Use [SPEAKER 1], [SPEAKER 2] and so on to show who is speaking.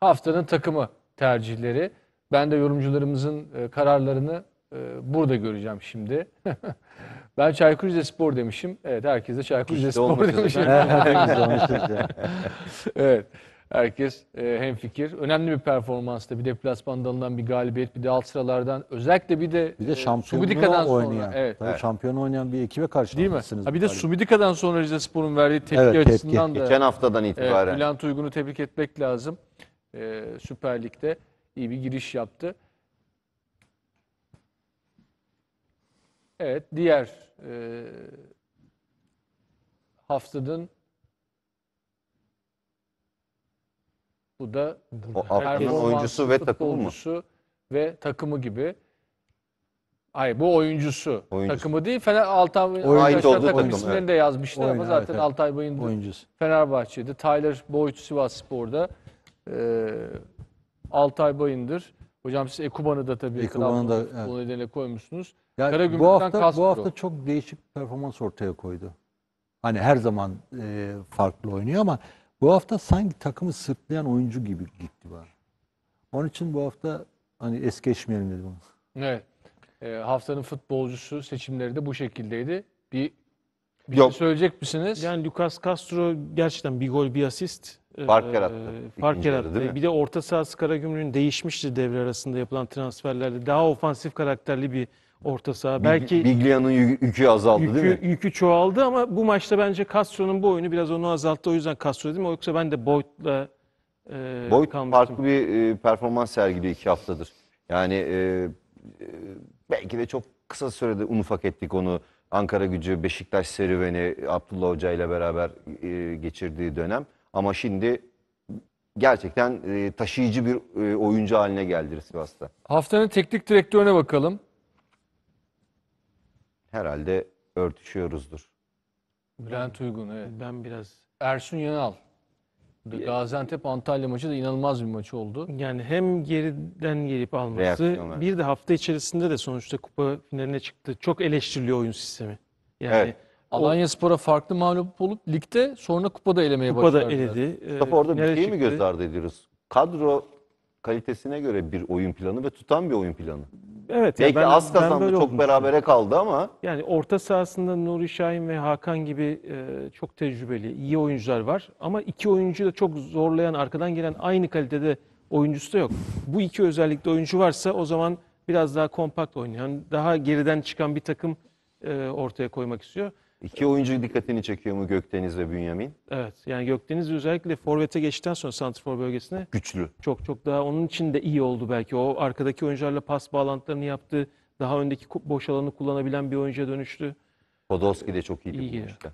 [SPEAKER 1] haftanın takımı tercihleri. Ben de yorumcularımızın e, kararlarını e, burada göreceğim şimdi. ben Çaykur Rizespor demişim. Evet herkes de Çaykur Rizespor demiş. evet. Herkes e, hem fikir Önemli bir performansta bir deplasmanda alınan bir galibiyet, bir de alt sıralardan özellikle bir de, bir de Subidika'dan sonra evet, evet. şampiyon oynayan bir ekibe karşı Değil mi? Ha, bir de Subidika'dan sonra Rizespor'un verdiği tepki evet, açısından da geçen haftadan itibaren evet, Bülent Uygun'u tebrik etmek lazım e, Süper Lig'de iyi bir giriş yaptı. Evet, diğer e, haftanın bu da o Erman oyuncusu ve takımı mı? ve takımı gibi. Ay bu oyuncusu. oyuncusu. Takımı değil. Fener Altay Oyuncu takım, takım isimlerini evet. de yazmışlar ama zaten evet, evet. Altay Bay'ın oyuncusu. Fenerbahçe'de. Tyler Boyd Sivas Spor'da. Ee, Altay bayındır. Hocam siz Ekuban'ı da tabii Ekuban'ı da evet. o nedenle koymuşsunuz. Yani bu hafta bu hafta çok değişik bir performans ortaya koydu. Hani her zaman e, farklı oynuyor ama bu hafta sanki takımı sırtlayan oyuncu gibi gitti var. Onun için bu hafta hani es geçmeyelim dedim. Evet.
[SPEAKER 2] E, haftanın futbolcusu seçimleri de bu şekildeydi. Bir bir Yok. şey söyleyecek misiniz? Yani Lucas Castro gerçekten bir gol bir asist. E, fark yarattı. Ee, fark yarattı. bir de orta sahası Karagümrük'ün değişmişti devre arasında yapılan transferlerde. Daha ofansif karakterli bir orta saha. Belki
[SPEAKER 3] Biglia'nın yükü yükü azaldı değil
[SPEAKER 2] mi? yükü, çoğaldı ama bu maçta bence Castro'nun bu oyunu biraz onu azalttı. O yüzden Castro dedim. Yoksa ben de Boyd'la e, Boyd
[SPEAKER 3] kalmıştım. farklı bir e, performans sergiliyor iki haftadır. Yani e, e belki de çok kısa sürede unufak ettik onu. Ankara gücü, Beşiktaş serüveni Abdullah Hoca ile beraber e, geçirdiği dönem. Ama şimdi gerçekten e, taşıyıcı bir e, oyuncu haline geldi Sivas'ta.
[SPEAKER 1] Haftanın teknik direktörüne bakalım.
[SPEAKER 3] Herhalde örtüşüyoruzdur.
[SPEAKER 1] Bülent Uygun evet. Ben biraz Ersun Yanal. Gaziantep Antalya maçı da
[SPEAKER 2] inanılmaz bir maç oldu. Yani hem geriden gelip alması bir de hafta içerisinde de sonuçta kupa finaline çıktı. Çok eleştiriliyor oyun sistemi. Yani Evet. Alanya Spor'a farklı mağlup olup ligde sonra kupada elemeye kupada başladılar. eledi. E, Mustafa orada bir şey mi göz
[SPEAKER 3] ardı ediyoruz? Kadro kalitesine göre bir oyun planı ve tutan bir oyun planı. Evet. Belki yani az kazandı, ben çok berabere kaldı ama.
[SPEAKER 2] Yani orta sahasında Nuri Şahin ve Hakan gibi e, çok tecrübeli, iyi oyuncular var. Ama iki oyuncu da çok zorlayan, arkadan gelen aynı kalitede oyuncusu da yok. Bu iki özellikle oyuncu varsa o zaman biraz daha kompakt oynayan, daha geriden çıkan bir takım e, ortaya koymak istiyor.
[SPEAKER 3] İki oyuncu dikkatini çekiyor mu Gökdeniz ve Bünyamin?
[SPEAKER 2] Evet. Yani Gökdeniz özellikle forvete geçtikten sonra santrfor bölgesine Güçlü. çok çok daha onun için de iyi oldu belki. O arkadaki oyuncularla pas bağlantılarını yaptı. Daha öndeki boş alanı kullanabilen bir oyuncuya dönüştü.
[SPEAKER 3] Podolski de çok iyiydi. İyi bu maçta.